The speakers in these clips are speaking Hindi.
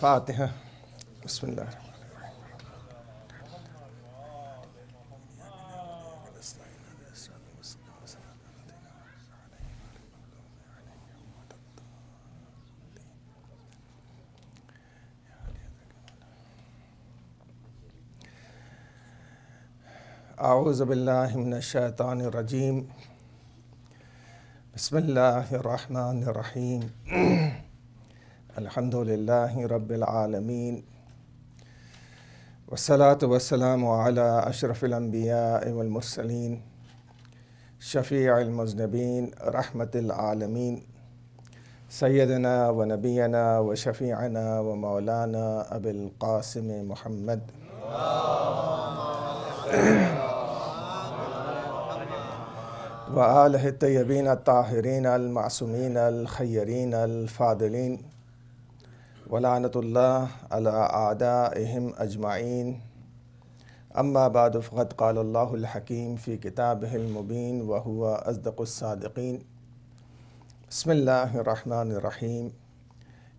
فاتحة بسم الله أعوذ بالله من الشيطان الرجيم بسم الله الرحمن الرحيم الحمد لله رب العالمين والصلاة والسلام على أشرف الأنبياء والمرسلين شفيع المذنبين رحمة العالمين سيدنا ونبينا وشفيعنا ومولانا أبي القاسم محمد وآله الطيبين الطاهرين المعصومين الخيرين الفاضلين ولعنة الله على أعدائهم أجمعين أما بعد فقد قال الله الحكيم في كتابه المبين وهو أصدق الصادقين بسم الله الرحمن الرحيم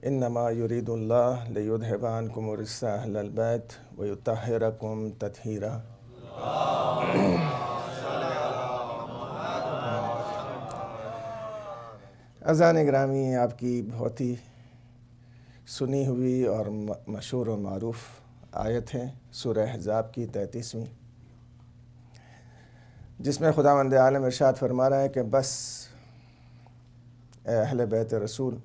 إنما يريد الله ليذهب عنكم الرجس أهل البيت ويطهركم تطهيرا अजान آپ کی بہت ہی सुनी हुई और मशहूर और मरूफ आयत हैं सुरह हज़ाब की तैतीसवीं जिसमें खुदा मंद आलम इरशाद फरमा रहा है कि बस अहल बैत रसूल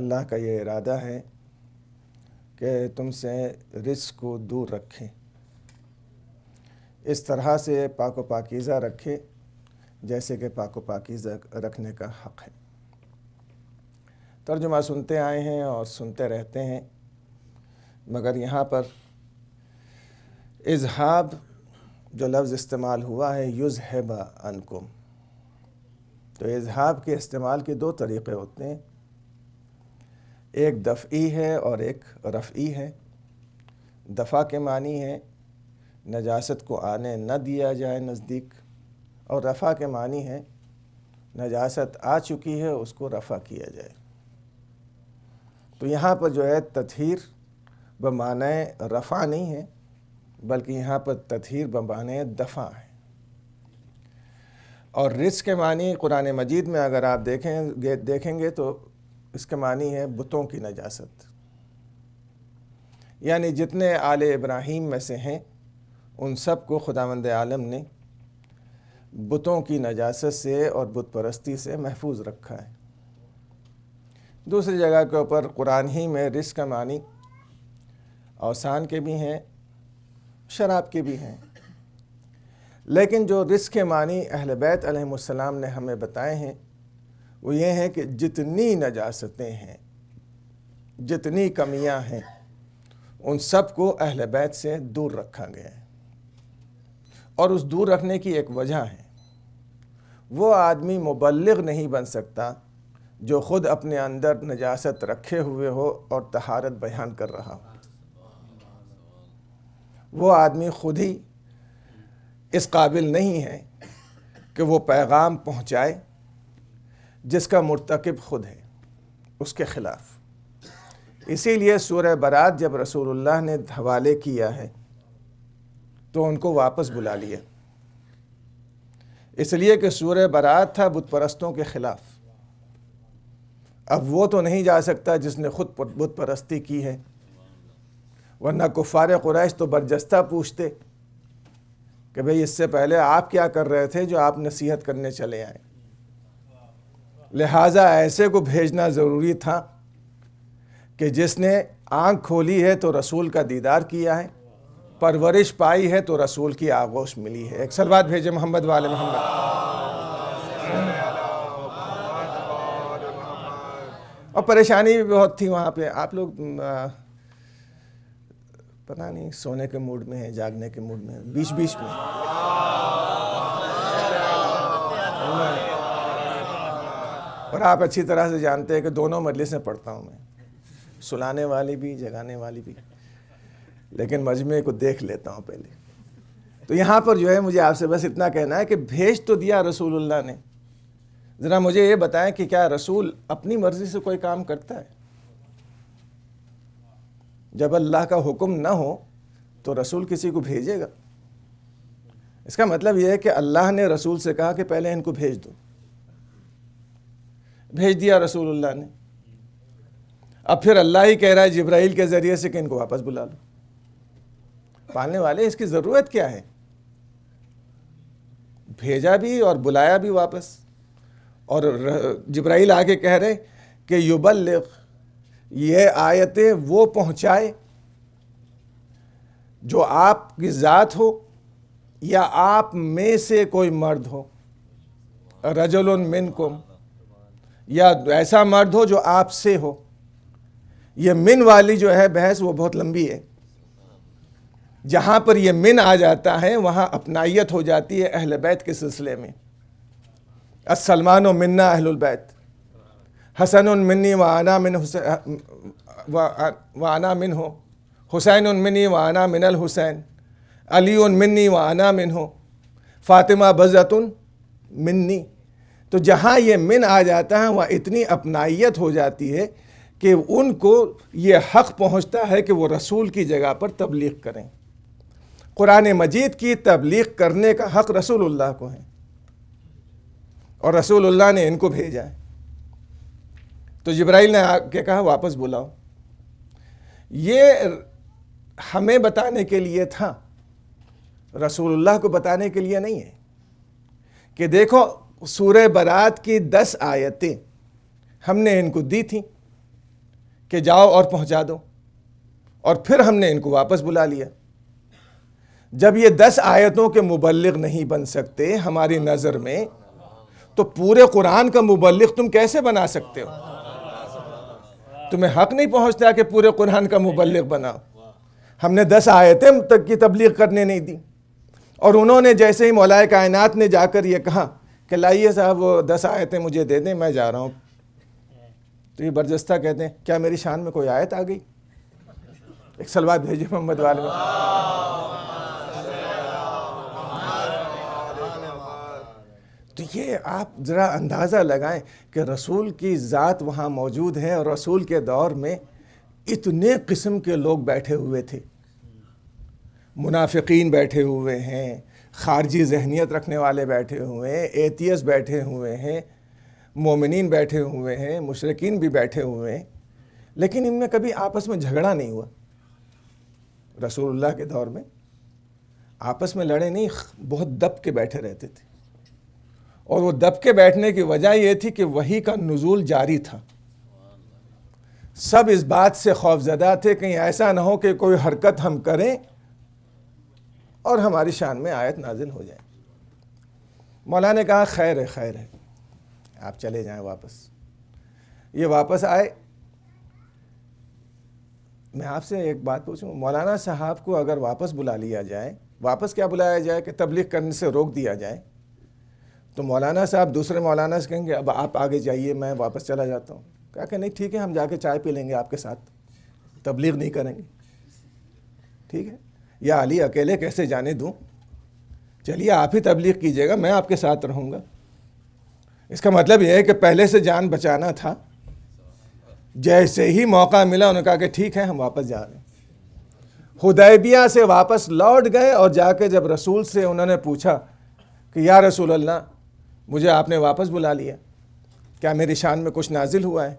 अल्लाह का ये इरादा है कि तुमसे रिस्क को दूर रखें इस तरह से पाक पाकिज़ा रखें जैसे कि पाक पाकिजा रखने का हक़ है तर्जुमा सुनते आए हैं और सुनते रहते हैं मगर यहाँ पर इजहाब जो लफ्ज़ इस्तेमाल हुआ है युज़ है अनकुम तो इजहाब के इस्तेमाल के दो तरीक़े होते हैं एक दफ़ी है और एक रफ़ी है दफ़ा के मानी है नजास्त को आने न दिया जाए नज़दीक और रफ़ा के मानी है नजास्त आ चुकी है उसको रफ़ा किया जाए तो यहाँ पर जो है तथीर बमान रफ़ा नहीं है बल्कि यहाँ पर तथीर बमान दफ़ा है और रिस के मानी कुरान मजीद में अगर आप देखें देखेंगे तो इसके मानी है बुतों की नजास्त यानी जितने आल इब्राहिम में से हैं उन सब को खुदावंद आलम ने बुतों की नजास्त से और बुत परस्ती से महफूज रखा है दूसरी जगह के ऊपर कुरान ही में रिस्क का मानी औसान के भी हैं शराब के भी हैं लेकिन जो रिस्क के मानी अहल बैत अलैहिस्सलाम ने हमें बताए हैं वो ये हैं कि जितनी नजासतें हैं जितनी कमियां हैं उन सब को अहल बैत से दूर रखा गया है और उस दूर रखने की एक वजह है वो आदमी मुबलग नहीं बन सकता जो ख़ुद अपने अंदर नजासत रखे हुए हो और तहारत बयान कर रहा हो वो आदमी ख़ुद ही इस काबिल नहीं है कि वो पैगाम पहुँचाए जिसका मरतकब ख़ुद है उसके ख़िलाफ़ इसीलिए सूर्य बारात जब रसूलुल्लाह ने हवाले किया है तो उनको वापस बुला लिया इसलिए कि सूर्य बारात था बुतपरस्तों के ख़िलाफ़ अब वो तो नहीं जा सकता जिसने खुद बुत परस्ती की है वरना कुफ़ार कुरैश तो बरजस्ता पूछते कि भाई इससे पहले आप क्या कर रहे थे जो आप नसीहत करने चले आए लिहाजा ऐसे को भेजना ज़रूरी था कि जिसने आँख खोली है तो रसूल का दीदार किया है परवरिश पाई है तो रसूल की आगोश मिली है एक सलवाद भेजे मोहम्मद वाले मोहम्मद और परेशानी भी बहुत थी वहाँ पे आप लोग आ, पता नहीं सोने के मूड में है जागने के मूड में बीच बीच में और आप अच्छी तरह से जानते हैं कि दोनों मजलिस से पढ़ता हूँ मैं सुलाने वाली भी जगाने वाली भी लेकिन मजमे को देख लेता हूँ पहले तो यहाँ पर जो है मुझे आपसे बस इतना कहना है कि भेज तो दिया रसूलुल्लाह ने ज़रा मुझे ये बताएं कि क्या रसूल अपनी मर्ज़ी से कोई काम करता है जब अल्लाह का हुक्म ना हो तो रसूल किसी को भेजेगा इसका मतलब यह है कि अल्लाह ने रसूल से कहा कि पहले इनको भेज दो भेज दिया रसूलुल्लाह ने अब फिर अल्लाह ही कह रहा है जिब्राइल के ज़रिए से कि इनको वापस बुला लो पालने वाले इसकी ज़रूरत क्या है भेजा भी और बुलाया भी वापस और जब्राइल आके कह रहे कि युबल ये आयतें वो पहुंचाए जो आपकी ज़ात हो या आप में से कोई मर्द हो रजल मिनकुम या ऐसा मर्द हो जो आपसे हो ये मिन वाली जो है बहस वो बहुत लंबी है जहाँ पर यह मिन आ जाता है वहाँ अपनाइत हो जाती है अहल बैत के सिलसिले में असलमान मन्ना अहलैत हसन मिन्नी व आना मिन व आना मिन हो हुसैन मिन्नी व आना मिनल हुसैन अली मिन्नी व आना मिन हो फ़ातिमा बज़तुन मिन्नी तो जहाँ ये मिन आ जाता है वहाँ इतनी अपनाइत हो जाती है कि उनको ये हक़ पहुँचता है कि वो रसूल की जगह पर तबलीग करें कुरान मजीद की तबलीग करने का हक़ रसूल्ला को है और रसूलुल्लाह ने इनको भेजा है तो जिब्राइल ने आके कहा वापस बुलाओ ये हमें बताने के लिए था रसूलुल्लाह को बताने के लिए नहीं है कि देखो सूर्य बरात की दस आयतें हमने इनको दी थी कि जाओ और पहुंचा दो और फिर हमने इनको वापस बुला लिया जब ये दस आयतों के मुबलग नहीं बन सकते हमारी नज़र में तो पूरे कुरान का मुबलिक तुम कैसे बना सकते हो तुम्हें हक नहीं पहुंचता कि पूरे कुरान का मुबलिक बनाओ हमने दस आयतें तक की तबलीग करने नहीं दी और उन्होंने जैसे ही मौलाए कायनात ने जाकर ये कहा कि लाइए साहब वो दस आयतें मुझे दे दें मैं जा रहा हूँ तो ये बर्जस्ता कहते हैं क्या मेरी शान में कोई आयत आ गई एक सलवा भेजे मोहम्मद वाले तो ये आप ज़रा अंदाज़ा लगाएं कि रसूल की ज़ात वहाँ मौजूद है और रसूल के दौर में इतने किस्म के लोग बैठे हुए थे मुनाफिकीन बैठे हुए हैं खारजी जहनीत रखने वाले बैठे हुए हैं एतियस बैठे हुए हैं मोमिन बैठे हुए हैं मुशरकिन भी बैठे हुए हैं लेकिन इनमें कभी आपस में झगड़ा नहीं हुआ रसूलुल्लाह के दौर में आपस में लड़े नहीं बहुत दब के बैठे रहते थे और वो दब के बैठने की वजह यह थी कि वही का नज़ुल जारी था सब इस बात से खौफजदा थे कहीं ऐसा ना हो कि कोई हरकत हम करें और हमारी शान में आयत नाजिल हो जाए मौला ने कहा खैर है खैर है आप चले जाएं वापस ये वापस आए मैं आपसे एक बात पूछूं मौलाना साहब को अगर वापस बुला लिया जाए वापस क्या बुलाया जाए कि तबलीग करने से रोक दिया जाए तो मौलाना साहब दूसरे मौलाना से कहेंगे अब आप आगे जाइए मैं वापस चला जाता हूँ क्या कि नहीं ठीक है हम जाके चाय पी लेंगे आपके साथ तबलीग नहीं करेंगे ठीक है या अली अकेले कैसे जाने दूँ चलिए आप ही तबलीग कीजिएगा मैं आपके साथ रहूँगा इसका मतलब यह है कि पहले से जान बचाना था जैसे ही मौका मिला उन्होंने कहा कि ठीक है हम वापस जा रहे हैं हुदैबिया से वापस लौट गए और जाके जब रसूल से उन्होंने पूछा कि या रसूल अल्लाह मुझे आपने वापस बुला लिया क्या मेरी शान में कुछ नाजिल हुआ है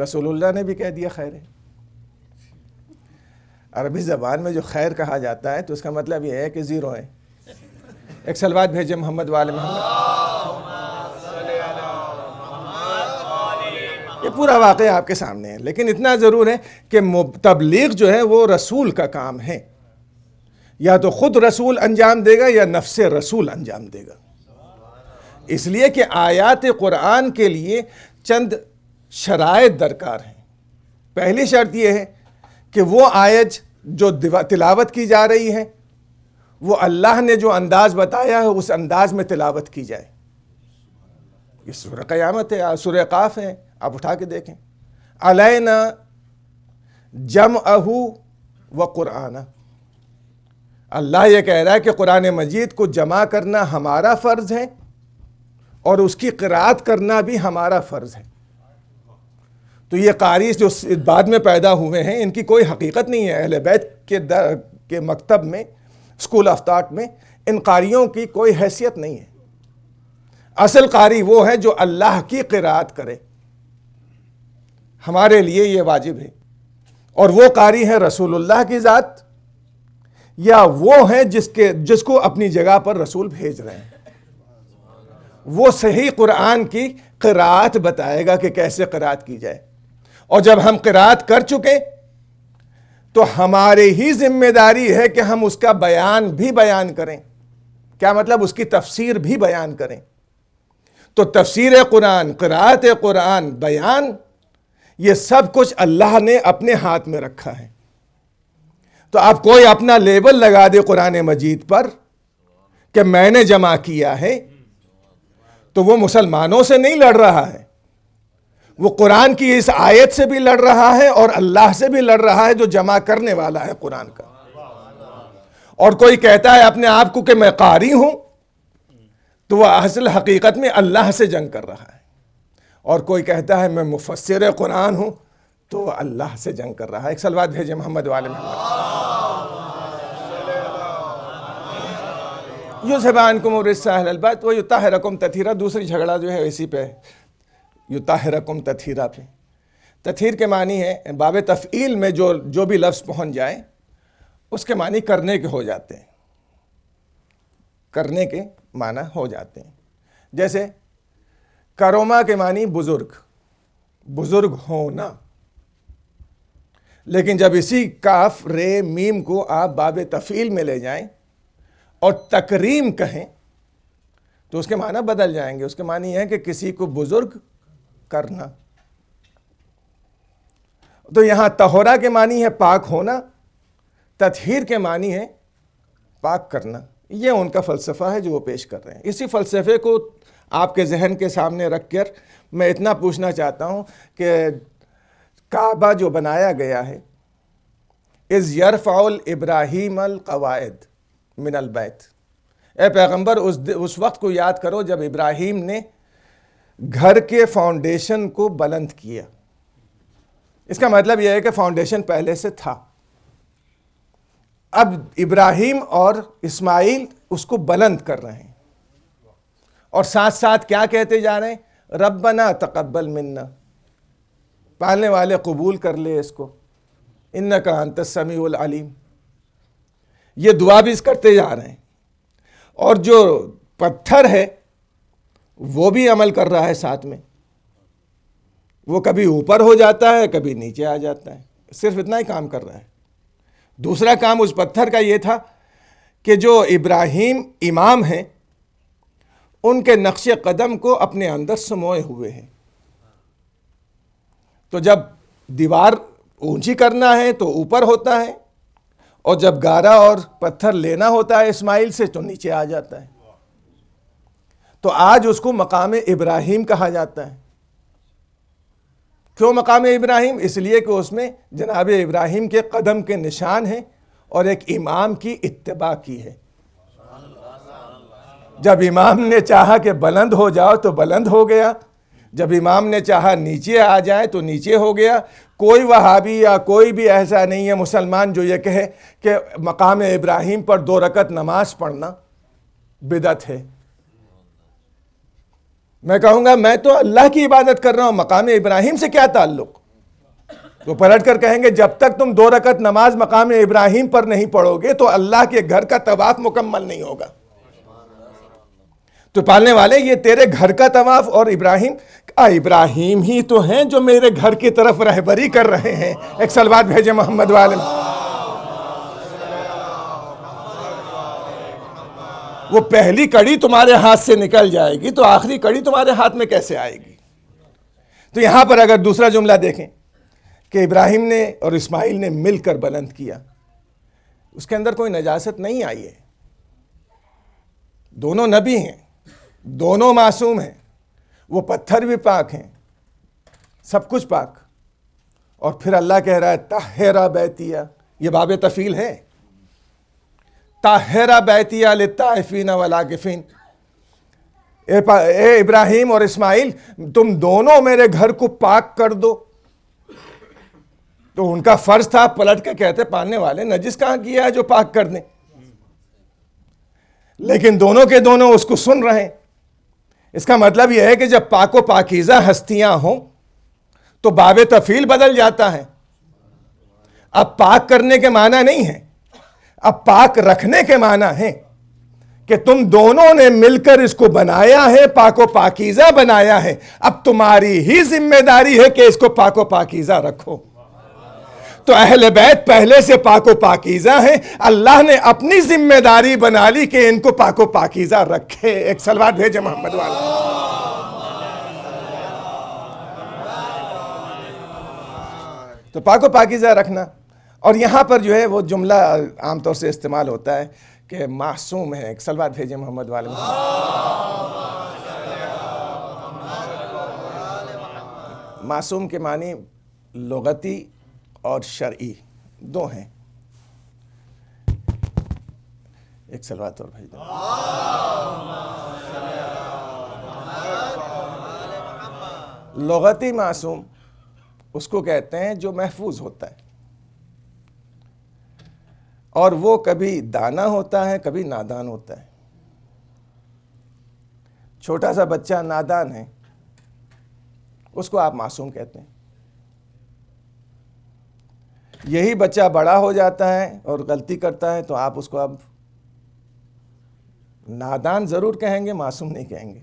रसूलुल्लाह ने भी कह दिया खैर है अरबी ज़बान में जो खैर कहा जाता है तो उसका मतलब यह है कि ज़ीरो है एक सलवाद भेजे मोहम्मद वाल मोहम्मद ये पूरा वाक़ आपके सामने है लेकिन इतना ज़रूर है कि तबलीग जो है वो रसूल का काम है या तो ख़ुद रसूल अंजाम देगा या नफ्स रसूल अंजाम देगा इसलिए कि आयात क़ुरान के लिए चंद शराय दरकार हैं पहली शर्त यह है कि वो आयत जो तिलावत की जा रही है वो अल्लाह ने जो अंदाज़ बताया है उस अंदाज़ में तिलावत की जाए ये सुर क़यामत है सुर काफ है आप उठा के देखें अलैना जम अहू व कुराना अल्लाह ये कह रहा है कि कुरान मजीद को जमा करना हमारा फ़र्ज़ है और उसकी किरात करना भी हमारा फ़र्ज़ है तो ये कारी जो बाद में पैदा हुए हैं इनकी कोई हकीकत नहीं है अहल बैत के दर के मकतब में स्कूल ऑफ थाट में इन कारियों की कोई हैसियत नहीं है असल कारी वो है जो अल्लाह की किरात करे हमारे लिए ये वाजिब है और वो कारी है रसूलुल्लाह की ज़ात या वो है जिसके जिसको अपनी जगह पर रसूल भेज रहे हैं वो सही कुरान की क़रात बताएगा कि कैसे क़रात की जाए और जब हम क़रात कर चुके तो हमारे ही जिम्मेदारी है कि हम उसका बयान भी बयान करें क्या मतलब उसकी तफसीर भी बयान करें तो तफसीर कुरान क़रात कुरान बयान ये सब कुछ अल्लाह ने अपने हाथ में रखा है तो आप कोई अपना लेबल लगा दे कुरान मजीद पर कि मैंने जमा किया है तो वो मुसलमानों से नहीं लड़ रहा है वो कुरान की इस आयत से भी लड़ रहा है और अल्लाह से भी लड़ रहा है जो जमा करने वाला है कुरान का और कोई कहता है अपने आप को कि मैं कारी हूं तो वह असल हकीकत में अल्लाह से जंग कर रहा है और कोई कहता है मैं मुफसर कुरान हूं तो वह अल्लाह से जंग कर रहा है एक सलवाद भेजे मोहम्मद वाले मोहम्मद युजबान कुम युता है रकम तथीरा दूसरी झगड़ा जो है इसी पे रकम तथीरा पे तथीर के मानी है बाब तफ़ील में जो जो भी लफ्ज़ पहुंच जाए उसके मानी करने के हो जाते हैं करने के माना हो जाते हैं जैसे करोमा के मानी बुज़ुर्ग बुज़ुर्ग होना लेकिन जब इसी काफ रे मीम को आप बाब तफ़ील में ले जाएं और तकरीम कहें तो उसके माना बदल जाएंगे उसके मानी है कि किसी को बुजुर्ग करना तो यहां तहोरा के मानी है पाक होना तथहीर के मानी है पाक करना ये उनका फ़लसफ़ा है जो वो पेश कर रहे हैं इसी फ़लसफ़े को आपके जहन के सामने रख कर मैं इतना पूछना चाहता हूं कि काबा जो बनाया गया है इज़ यरफ़ाउल अल कवायद मिनल बैत ए पैगंबर उस उस वक्त को याद करो जब इब्राहिम ने घर के फाउंडेशन को बुलंद किया इसका मतलब यह है कि फाउंडेशन पहले से था अब इब्राहिम और इस्माइल उसको बुलंद कर रहे हैं और साथ साथ क्या कहते जा रहे हैं रब्बना तकबल मिन्ना पालने वाले कबूल कर ले इसको इन्ना का उल अलीम ये दुआ भी करते जा रहे हैं और जो पत्थर है वो भी अमल कर रहा है साथ में वो कभी ऊपर हो जाता है कभी नीचे आ जाता है सिर्फ इतना ही काम कर रहा है दूसरा काम उस पत्थर का ये था कि जो इब्राहिम इमाम हैं उनके नक्श कदम को अपने अंदर समोए हुए हैं तो जब दीवार ऊंची करना है तो ऊपर होता है और जब गारा और पत्थर लेना होता है इस्माइल से तो नीचे आ जाता है तो आज उसको मकाम इब्राहिम कहा जाता है क्यों मकाम इब्राहिम इसलिए कि उसमें जनाब इब्राहिम के कदम के निशान हैं और एक इमाम की इतबा की है जब इमाम ने चाहा कि बुलंद हो जाओ तो बुलंद हो गया जब इमाम ने चाहा नीचे आ जाए तो नीचे हो गया कोई वहाबी या कोई भी ऐसा नहीं है मुसलमान जो ये कहे कि मकाम इब्राहिम पर दो रकत नमाज पढ़ना बिदत है मैं कहूँगा मैं तो अल्लाह की इबादत कर रहा हूँ मकाम इब्राहिम से क्या ताल्लुक तो पलट कर कहेंगे जब तक तुम दो रकत नमाज मकाम इब्राहिम पर नहीं पढ़ोगे तो अल्लाह के घर का तवाफ मुकम्मल नहीं होगा तो पालने वाले ये तेरे घर का तवाफ और इब्राहिम इब्राहिम ही तो हैं जो मेरे घर की तरफ रहबरी कर रहे हैं एक सलवाद भेजे मोहम्मद वाले वो पहली कड़ी तुम्हारे हाथ से निकल जाएगी तो आखिरी कड़ी तुम्हारे हाथ में कैसे आएगी तो यहां पर अगर दूसरा जुमला देखें कि इब्राहिम ने और इस्माइल ने मिलकर बुलंद किया उसके अंदर कोई नजासत नहीं आई है दोनों नबी हैं दोनों मासूम हैं वो पत्थर भी पाक हैं सब कुछ पाक और फिर अल्लाह कह रहा है ताहरा बैतिया ये बाब तफ़ील है ताहरा बैतिया ताफिन वाकिफिन ए इब्राहिम और इस्माइल तुम दोनों मेरे घर को पाक कर दो तो उनका फर्ज था पलट के कहते पालने वाले नजिस कहां किया है जो पाक कर दें लेकिन दोनों के दोनों उसको सुन रहे हैं इसका मतलब यह है कि जब पाको पाकिज़ा हस्तियां हों तो बाब तफील बदल जाता है अब पाक करने के माना नहीं है अब पाक रखने के माना है कि तुम दोनों ने मिलकर इसको बनाया है पाको पाकिज़ा बनाया है अब तुम्हारी ही जिम्मेदारी है कि इसको पाको पाकिज़ा रखो तो अहल बैत पहले से पाको पाकिजा है अल्लाह ने अपनी जिम्मेदारी बना ली कि इनको पाको पाकिजा रखे एक सलवार भेजे मोहम्मद वाला तो पाको पाकिज़ा रखना और यहाँ पर जो है वो जुमला आमतौर से इस्तेमाल होता है कि मासूम है एक सलवार भेजे मोहम्मद वाले मासूम के मानी लगती और शर्ई दो हैं एक सलवा तो और भेज दो लगती मासूम उसको कहते हैं जो महफूज होता है और वो कभी दाना होता है कभी नादान होता है छोटा सा बच्चा नादान है उसको आप मासूम कहते हैं यही बच्चा बड़ा हो जाता है और गलती करता है तो आप उसको अब नादान ज़रूर कहेंगे मासूम नहीं कहेंगे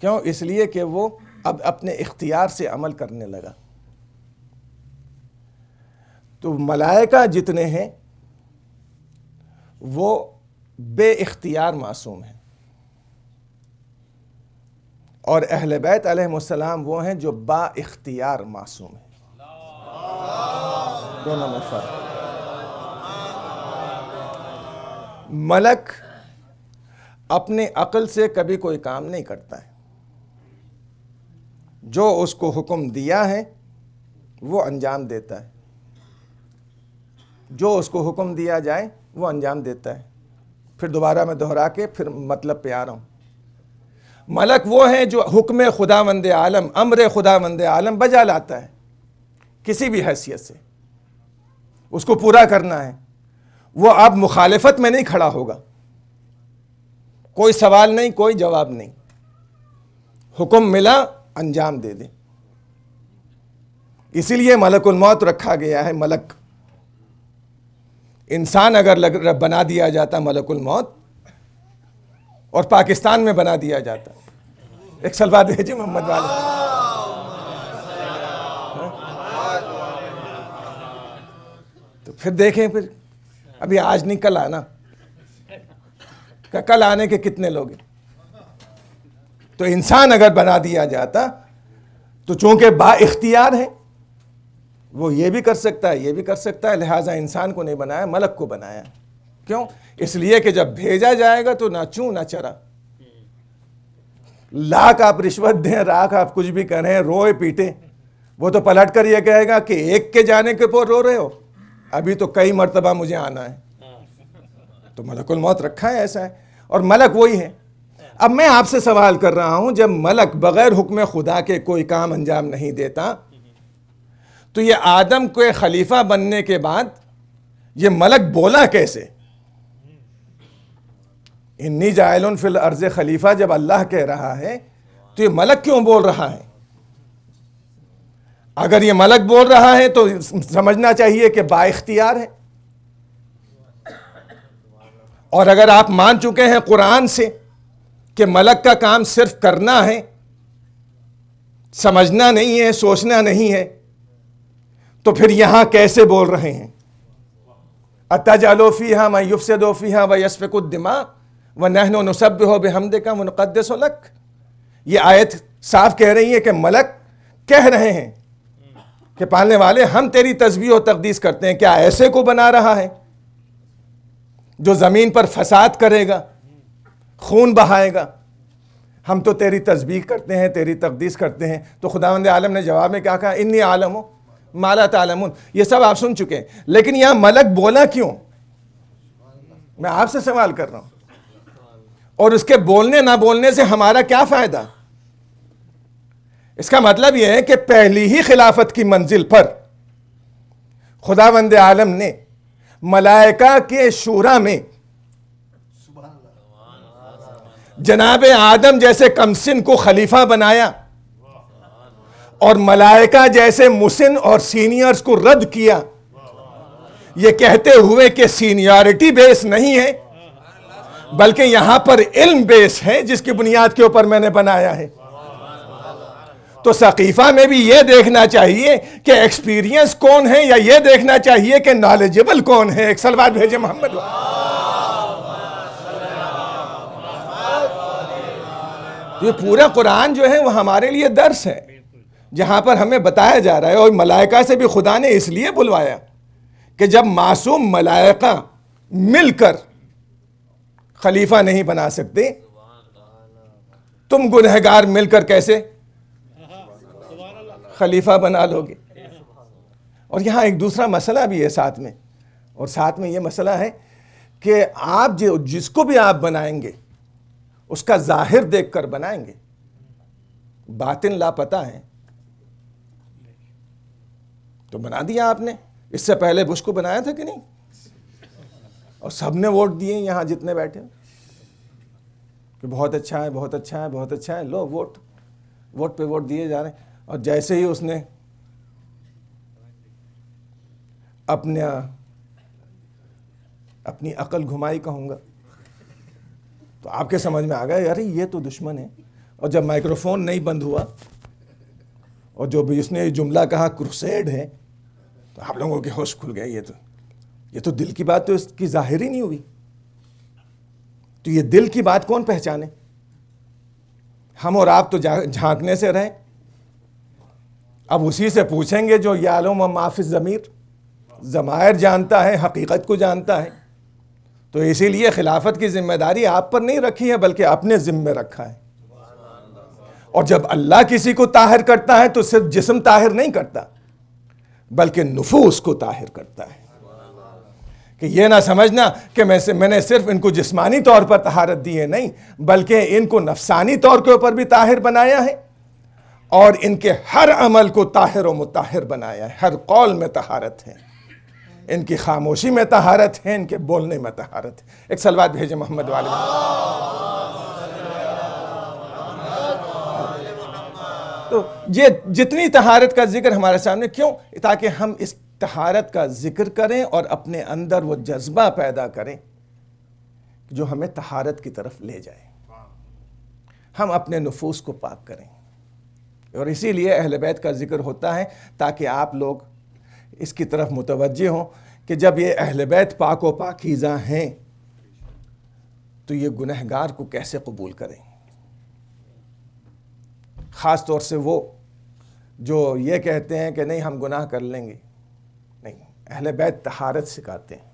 क्यों इसलिए कि वो अब अपने इख्तियार से अमल करने लगा तो मलायका जितने हैं वो बे इख्तियार मासूम हैं और अहल बैत वो हैं जो बाख्तियार मासूम हैं दोनों में फर्क मलक अपने अकल से कभी कोई काम नहीं करता है जो उसको हुक्म दिया है वो अंजाम देता है जो उसको हुक्म दिया जाए वो अंजाम देता है फिर दोबारा मैं दोहरा के फिर मतलब पे आ रहा हूँ मलक वो हैं जो हुक्म खुदा मंद आलम अमर खुदा मंद आलम बजा लाता है किसी भी हैसियत से उसको पूरा करना है वो अब मुखालफत में नहीं खड़ा होगा कोई सवाल नहीं कोई जवाब नहीं हुक्म मिला अंजाम दे दे इसीलिए मलकुलमौत मौत रखा गया है मलक इंसान अगर लग बना दिया जाता मलकुलमौत मौत और पाकिस्तान में बना दिया जाता एक सलवा जी मोहम्मद वाले फिर देखें फिर अभी आज नहीं कल आना कल आने के कितने लोग हैं तो इंसान अगर बना दिया जाता तो चूंकि बाख्तियार है वो ये भी कर सकता है ये भी कर सकता है लिहाजा इंसान को नहीं बनाया मलक को बनाया क्यों इसलिए कि जब भेजा जाएगा तो ना चू ना चरा लाख आप रिश्वत दें राख आप कुछ भी करें रोए पीटे वो तो पलट कर ये कहेगा कि एक के जाने के पर रो रहे हो अभी तो कई मरतबा मुझे आना है हाँ। तो मलकुल मौत रखा है ऐसा है और मलक वही है अब मैं आपसे सवाल कर रहा हूं जब मलक बगैर हुक्म खुदा के कोई काम अंजाम नहीं देता तो ये आदम को खलीफा बनने के बाद ये मलक बोला कैसे इन्नी जायल फिल अर्ज खलीफा जब अल्लाह कह रहा है तो ये मलक क्यों बोल रहा है अगर ये मलक बोल रहा है तो समझना चाहिए कि बाख्तियार है और अगर आप मान चुके हैं कुरान से कि मलक का काम सिर्फ करना है समझना नहीं है सोचना नहीं है तो फिर यहां कैसे बोल रहे हैं अतजलोफ़ी हाँ मैं दोफी हाँ व यसफ़ुद्दिमा व नहनो नसब हो बेहमद का मुनक़दस लक ये आयत साफ कह रही है कि मलक कह रहे हैं कि पालने वाले हम तेरी तस्वीर और तकदीस करते हैं क्या ऐसे को बना रहा है जो ज़मीन पर फसाद करेगा खून बहाएगा हम तो तेरी तस्वीर करते हैं तेरी तकदीस करते हैं तो खुदावंद आलम ने जवाब में क्या कहा इन्नी आलम हो माला तालमुन ये सब आप सुन चुके हैं लेकिन यहां मलक बोला क्यों मैं आपसे सवाल कर रहा हूं और उसके बोलने ना बोलने से हमारा क्या फ़ायदा इसका मतलब यह है कि पहली ही खिलाफत की मंजिल पर खुदा वंद आलम ने मलाइका के शूरा में जनाब आदम जैसे कमसिन को खलीफा बनाया और मलाइका जैसे मुसिन और सीनियर्स को रद्द किया ये कहते हुए कि सीनियरिटी बेस नहीं है बल्कि यहां पर इल्म बेस है जिसकी बुनियाद के ऊपर मैंने बनाया है तो सकीफ़ा में भी ये देखना चाहिए कि एक्सपीरियंस कौन है या ये देखना चाहिए कि नॉलेजेबल कौन है एक सलवार भेजे मोहम्मद ये पूरा कुरान जो है वह हमारे लिए दर्श है जहां पर हमें बताया जा रहा है और मलाइका से भी खुदा ने इसलिए बुलवाया कि जब मासूम मलाइका मिलकर खलीफा नहीं बना सकते तुम गुनहगार मिलकर कैसे खलीफा बना लोगे और यहाँ एक दूसरा मसला भी है साथ में और साथ में ये मसला है कि आप जो जिसको भी आप बनाएंगे उसका जाहिर देखकर बनाएंगे बातिन लापता है तो बना दिया आपने इससे पहले बुश को बनाया था कि नहीं और सबने वोट दिए यहां जितने बैठे कि बहुत अच्छा है बहुत अच्छा है बहुत अच्छा है लो वोट वोट पे वोट दिए जा रहे हैं और जैसे ही उसने अपने अपनी अकल घुमाई कहूँगा तो आपके समझ में आ गया अरे ये तो दुश्मन है और जब माइक्रोफोन नहीं बंद हुआ और जो भी उसने जुमला कहा क्रुसेड है तो आप लोगों के होश खुल गए ये तो ये तो दिल की बात तो इसकी जाहिर ही नहीं हुई तो ये दिल की बात कौन पहचाने हम और आप तो झांकने से रहें अब उसी से पूछेंगे जो यालोम माफिस ज़मीर ज़मायर जानता है हकीकत को जानता है तो इसीलिए खिलाफत की जिम्मेदारी आप पर नहीं रखी है बल्कि अपने ज़िम्मे रखा है और जब अल्लाह किसी को ताहिर करता है तो सिर्फ जिसम ताहिर नहीं करता बल्कि नफूस को ताहिर करता है कि ये ना समझना कि मैं से, मैंने सिर्फ इनको जिस्मानी तौर पर तहारत दी है नहीं बल्कि इनको नफसानी तौर के ऊपर भी ताहिर बनाया है और इनके हर अमल को ताहिर व मुताहिर बनाया है हर कौल में तहारत है इनकी खामोशी में तहारत है इनके बोलने में तहारत है एक सलवाद भेजे मोहम्मद वाले तो ये जितनी तहारत का जिक्र हमारे सामने क्यों ताकि हम इस तहारत का जिक्र करें और अपने अंदर वो जज्बा पैदा करें जो हमें तहारत की तरफ ले जाए हम अपने नफूस को पाक करें और इसीलिए अहल बैत का जिक्र होता है ताकि आप लोग इसकी तरफ मुतवजह हों कि जब ये अहल बैत पाक पाकिज़ा हैं तो ये गुनहगार को कैसे कबूल करें ख़ास तौर से वो जो ये कहते हैं कि नहीं हम गुनाह कर लेंगे नहीं अहल बैत तहारत सिखाते हैं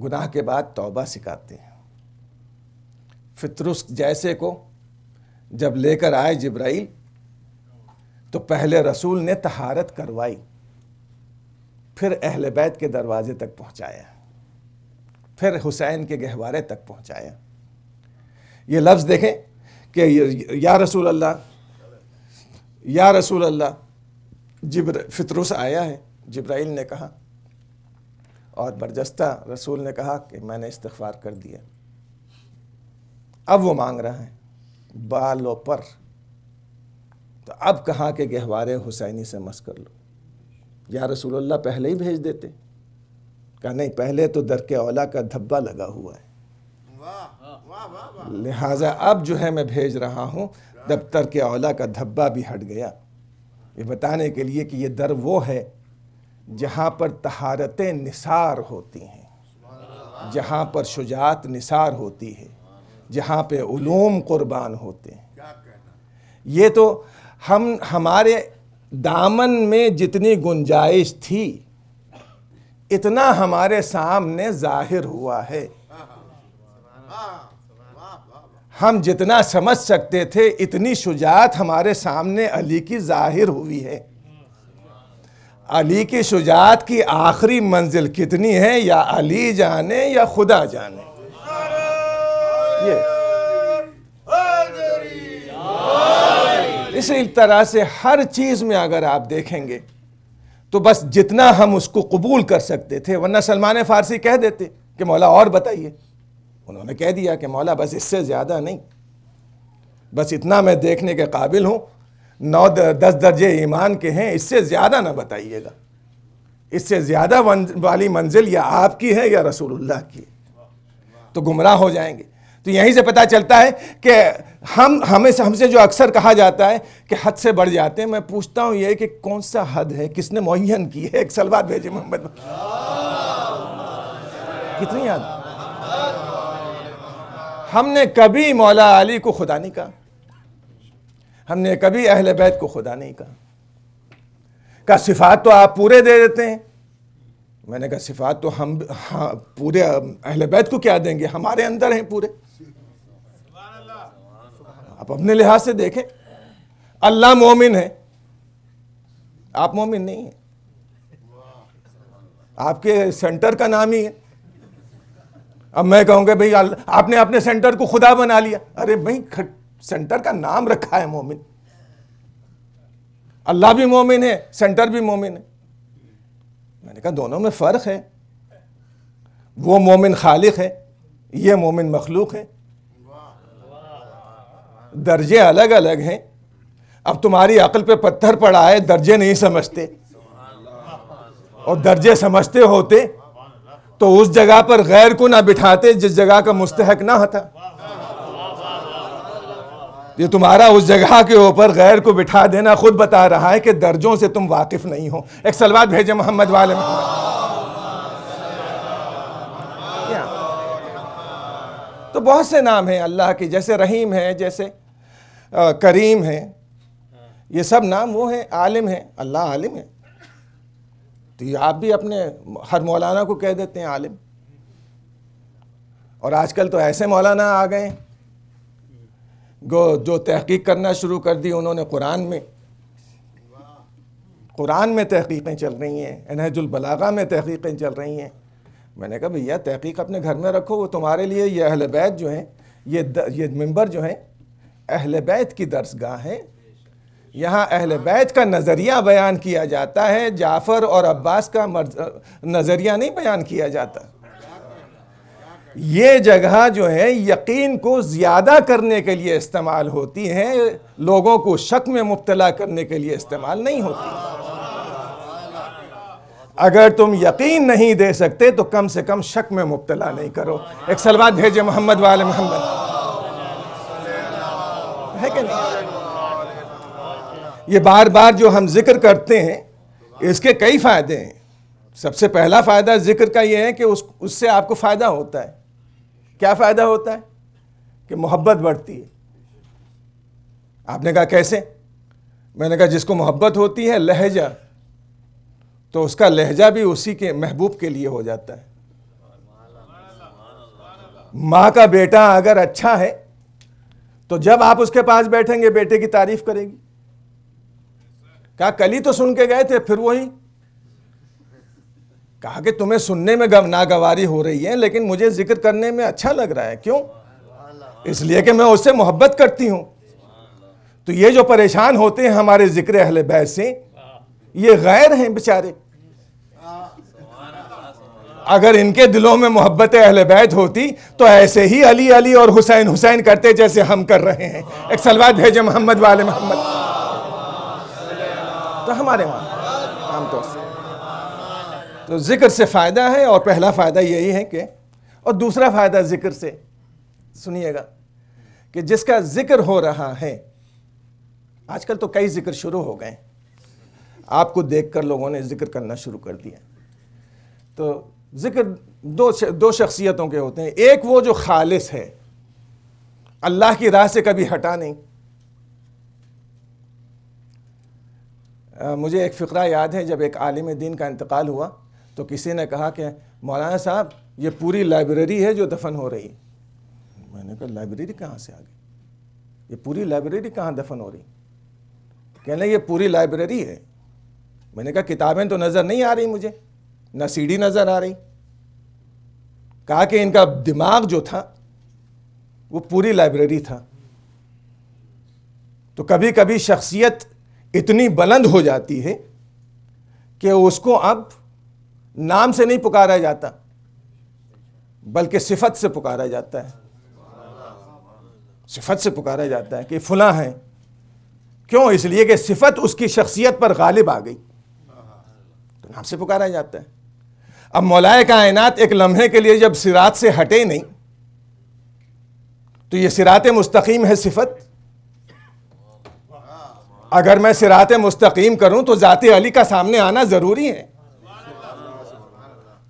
गुनाह के बाद तौबा सिखाते हैं फितरुस्क जैसे को जब लेकर आए जब्राइल तो पहले रसूल ने तहारत करवाई फिर अहल बैत के दरवाजे तक पहुंचाया फिर हुसैन के गहवारे तक पहुंचाया ये लफ्ज़ देखें कि या रसूल अल्लाह या रसूल अल्लाह जिब्र फितरुस आया है जिब्राइल ने कहा और बरजस्ता रसूल ने कहा कि मैंने इस्तफार कर दिया अब वो मांग रहा है बालों पर तो अब कहाँ के गहवारे हुसैनी से मस कर लो या रसूलुल्लाह पहले ही भेज देते कहा नहीं पहले तो दर के औला का धब्बा लगा हुआ है लिहाजा अब जो है मैं भेज रहा हूँ जब तर के औला का धब्बा भी हट गया ये बताने के लिए कि ये दर वो है जहाँ पर तहारतें निसार होती हैं जहाँ पर शुजात निसार होती है जहाँ पे उलूम कुर्बान होते हैं ये तो हम हमारे दामन में जितनी गुंजाइश थी इतना हमारे सामने जाहिर हुआ है हम जितना समझ सकते थे इतनी शुजात हमारे सामने अली की जाहिर हुई है अली की शुजात की आखिरी मंजिल कितनी है या अली जाने या खुदा जाने ये इसी तरह से हर चीज़ में अगर आप देखेंगे तो बस जितना हम उसको कबूल कर सकते थे वरना सलमान फ़ारसी कह देते कि मौला और बताइए उन्होंने कह दिया कि मौला बस इससे ज़्यादा नहीं बस इतना मैं देखने के काबिल हूँ नौ दस दर्जे ईमान के हैं इससे ज़्यादा ना बताइएगा इससे ज़्यादा वाली मंजिल या आपकी है या रसूल्ला की तो गुमराह हो जाएंगे तो यहीं से पता चलता है कि हम हमें हमसे जो अक्सर कहा जाता है कि हद से बढ़ जाते हैं मैं पूछता हूं यह कि कौन सा हद है किसने मोहन की है एक सलवार भेजे मोहम्मद कितनी याद हमने कभी मौला अली को खुदा नहीं कहा हमने कभी अहल बैत को खुदा नहीं कहा का सिफात तो आप पूरे दे देते हैं मैंने कहा सिफात तो हम हाँ पूरे अहल बैत को क्या देंगे हमारे अंदर हैं पूरे आप अपने लिहाज से देखें अल्लाह मोमिन है आप मोमिन नहीं है आपके सेंटर का नाम ही है अब मैं कहूंगा भाई आपने अपने सेंटर को खुदा बना लिया अरे भाई सेंटर का नाम रखा है मोमिन अल्लाह भी मोमिन है सेंटर भी मोमिन है मैंने कहा दोनों में फ़र्क है वो मोमिन खालिक है ये मोमिन मखलूक है दर्जे अलग अलग हैं अब तुम्हारी अकल पे पत्थर पड़ा है दर्जे नहीं समझते और दर्जे समझते होते तो उस जगह पर गैर को ना बिठाते जिस जगह का मुस्तहक ना होता ये तुम्हारा उस जगह के ऊपर गैर को बिठा देना खुद बता रहा है कि दर्जों से तुम वाकिफ नहीं हो एक सलवाद भेजे मोहम्मद वाले मोहम्मद तो बहुत से नाम हैं अल्लाह के जैसे रहीम है जैसे आ, करीम है ये सब नाम वो हैं आलिम है अल्लाह आलिम है तो ये आप भी अपने हर मौलाना को कह देते हैं आलिम और आजकल तो ऐसे मौलाना आ गए जो जो तहकीक करना शुरू कर दी उन्होंने कुरान में कुरान में तहकीक़ें चल रही हैं बलागा में तहकीक़ें चल रही हैं मैंने कहा भैया तहकीक अपने घर में रखो वो तुम्हारे लिए ये अहल बैत जो हैं ये द, ये मंबर जो हैं अहल बैत की दरसगाह हैं यहाँ अहल बैत का नज़रिया बयान किया जाता है जाफ़र और अब्बास का नज़रिया नहीं बयान किया जाता ये जगह जो है यकीन को ज़्यादा करने के लिए इस्तेमाल होती है लोगों को शक में मुबतला करने के लिए इस्तेमाल नहीं होती अगर तुम यकीन नहीं दे सकते तो कम से कम शक में मुबतला नहीं करो एक सलवा भेजे मोहम्मद वाले मोहम्मद है कि नहीं ये बार बार जो हम जिक्र करते हैं इसके कई फ़ायदे हैं सबसे पहला फ़ायदा जिक्र का ये है कि उस उससे आपको फ़ायदा होता है क्या फ़ायदा होता है कि मोहब्बत बढ़ती है आपने कहा कैसे मैंने कहा जिसको मोहब्बत होती है लहजा तो उसका लहजा भी उसी के महबूब के लिए हो जाता है माँ का बेटा अगर अच्छा है तो जब आप उसके पास बैठेंगे बेटे की तारीफ करेगी कहा कल ही तो सुन के गए थे फिर वही कहा कि तुम्हें सुनने में गव, नागवारी हो रही है लेकिन मुझे जिक्र करने में अच्छा लग रहा है क्यों इसलिए कि मैं उससे मोहब्बत करती हूं तो ये जो परेशान होते हैं हमारे जिक्र अहल बैसे ये गैर हैं बेचारे अगर इनके दिलों में मोहब्बत अहल बैत होती तो ऐसे ही अली अली और हुसैन हुसैन करते जैसे हम कर रहे हैं एक सलवार भेजे मोहम्मद वाले मोहम्मद तो हमारे वहाँ आमतौर से तो ज़िक्र से फ़ायदा है और पहला फ़ायदा यही है कि और दूसरा फ़ायदा ज़िक्र से सुनिएगा कि जिसका ज़िक्र हो रहा है आजकल तो कई ज़िक्र शुरू हो गए हैं आपको देखकर लोगों ने ज़िक्र करना शुरू कर दिया तो ज़िक्र दो दो शख्सियतों के होते हैं एक वो जो खालिस है अल्लाह की राह से कभी हटा नहीं आ, मुझे एक फ़िक्रा याद है जब एक आलिम दीन का इंतकाल हुआ तो किसी ने कहा कि मौलाना साहब ये पूरी लाइब्रेरी है जो दफन हो रही है मैंने कहा लाइब्रेरी कहाँ से आ गई ये पूरी लाइब्रेरी कहाँ दफन हो रही कहने ये पूरी लाइब्रेरी है मैंने कहा किताबें तो नज़र नहीं आ रही मुझे ना सीढ़ी नज़र आ रही कहा कि इनका दिमाग जो था वो पूरी लाइब्रेरी था तो कभी कभी शख्सियत इतनी बुलंद हो जाती है कि उसको अब नाम से नहीं पुकारा जाता बल्कि सिफत से पुकारा जाता है सिफत से पुकारा जाता है कि फुला है क्यों इसलिए कि सिफत उसकी शख्सियत पर गालिब आ गई नाम से पुकारा जाता है अब मौलाए कायनात एक लम्हे के लिए जब सिरात से हटे नहीं तो ये सिरात मुस्तकीम है सिफत अगर मैं सिरात मुस्तकीम करूं तो ज़ात अली का सामने आना ज़रूरी है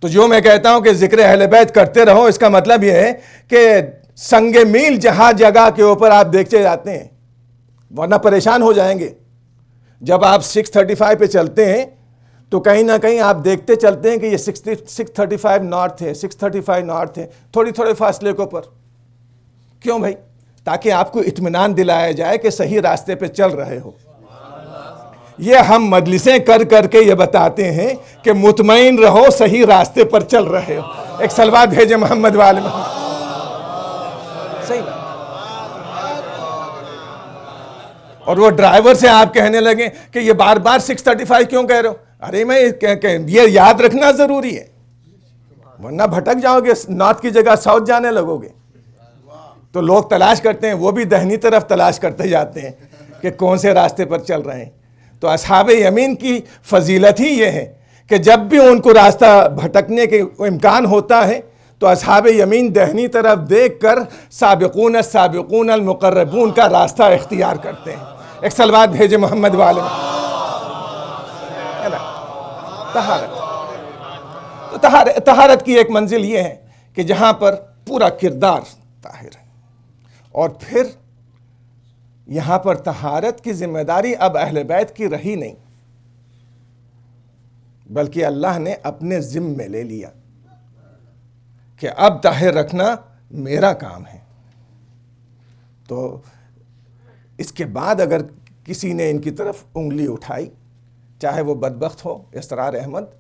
तो जो मैं कहता हूं कि जिक्र अहलबैत करते रहो इसका मतलब यह है कि संग मील जहां जगह के ऊपर आप देखते जाते हैं वरना परेशान हो जाएंगे जब आप 635 पे चलते हैं तो कहीं ना कहीं आप देखते चलते हैं कि ये sixty six thirty five north है सिक्स थर्टी फाइव नॉर्थ है थोड़ी थोड़े फासले के ऊपर क्यों भाई ताकि आपको इतमान दिलाया जाए कि सही रास्ते पे चल रहे हो ये हम मजलिसें कर करके ये बताते हैं कि मुतमिन रहो सही रास्ते पर चल रहे हो एक सलवार भेजे मोहम्मद वाले में सही और वो ड्राइवर से आप कहने लगे कि ये बार बार 635 क्यों कह रहे हो अरे मैं ये याद रखना ज़रूरी है वरना भटक जाओगे नॉर्थ की जगह साउथ जाने लगोगे तो लोग तलाश करते हैं वो भी दहनी तरफ तलाश करते जाते हैं कि कौन से रास्ते पर चल रहे हैं तो असहाब यमीन की फजीलत ही ये है कि जब भी उनको रास्ता भटकने के इम्कान होता है तो असहाब यमीन दहनी तरफ देख कर सबकून सबकून अलमकरबून का रास्ता इख्तियार करते हैं एक सलवाद भेजे मोहम्मद वाले तहारत तो तहारत, तहारत की एक मंजिल ये है कि जहां पर पूरा किरदार ताहिर है और फिर यहां पर तहारत की जिम्मेदारी अब अहल बैत की रही नहीं बल्कि अल्लाह ने अपने जिम्मे ले लिया कि अब ताहिर रखना मेरा काम है तो इसके बाद अगर किसी ने इनकी तरफ उंगली उठाई चाहे वो बदबख्त हो इसरार अहमद